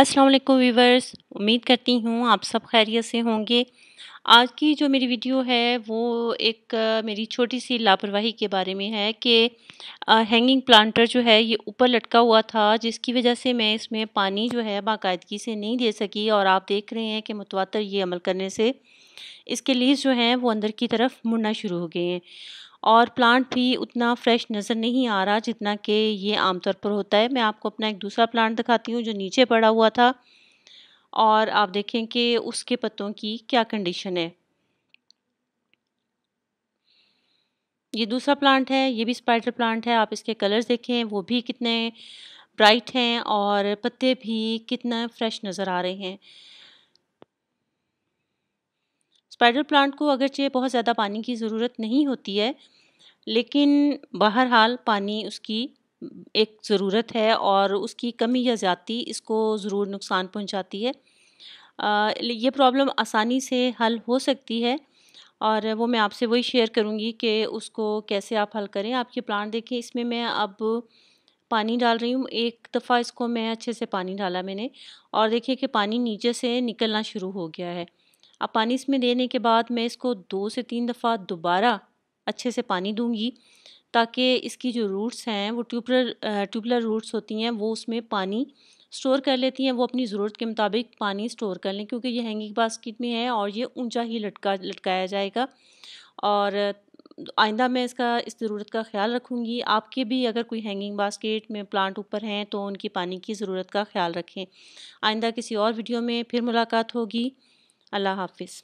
अस्सलाम वालेकुम वीवर्स उम्मीद करती हूँ आप सब खैरियत से होंगे आज की जो मेरी वीडियो है वो एक मेरी छोटी सी लापरवाही के बारे में है कि हैंगिंग प्लांटर जो है ये ऊपर लटका हुआ था जिसकी वजह से मैं इसमें पानी जो है बाकायदगी से नहीं दे सकी और आप देख रहे हैं कि मुतवा ये अमल करने से इसके लीज जो हैं वो अंदर की तरफ मुड़ना शुरू हो गए हैं और प्लांट भी उतना फ्रेश नज़र नहीं आ रहा जितना कि ये आमतौर पर होता है मैं आपको अपना एक दूसरा प्लांट दिखाती हूँ जो नीचे पड़ा हुआ था और आप देखें कि उसके पत्तों की क्या कंडीशन है ये दूसरा प्लांट है ये भी स्पाइडर प्लांट है आप इसके कलर्स देखें वो भी कितने ब्राइट हैं और पत्ते भी कितना फ्रेश नज़र आ रहे हैं स्पाइडर प्लांट को अगरचे बहुत ज़्यादा पानी की ज़रूरत नहीं होती है लेकिन बहरहाल पानी उसकी एक ज़रूरत है और उसकी कमी या ज़्यादी इसको ज़रूर नुकसान पहुंचाती है आ, ये प्रॉब्लम आसानी से हल हो सकती है और वो मैं आपसे वही शेयर करूँगी कि उसको कैसे आप हल करें आपके प्लांट देखें इसमें मैं अब पानी डाल रही हूँ एक दफ़ा इसको मैं अच्छे से पानी डाला मैंने और देखिए कि पानी नीचे से निकलना शुरू हो गया है अब पानी इसमें देने के बाद मैं इसको दो से तीन दफ़ा दोबारा अच्छे से पानी दूंगी ताकि इसकी जो रूट्स हैं वो ट्यूबलर ट्यूबलर रूट्स होती हैं वो उसमें पानी स्टोर कर लेती हैं वो अपनी ज़रूरत के मुताबिक पानी स्टोर कर लें क्योंकि ये हैंगिंग बास्केट में है और ये ऊंचा ही लटका लटकाया जाएगा और आइंदा मैं इसका इस ज़रूरत का ख्याल रखूँगी आपके भी अगर कोई हैंगिंग बास्केट में प्लांट ऊपर हैं तो उनकी पानी की ज़रूरत का ख्याल रखें आइंदा किसी और वीडियो में फिर मुलाकात होगी अल्लाह हाफिज़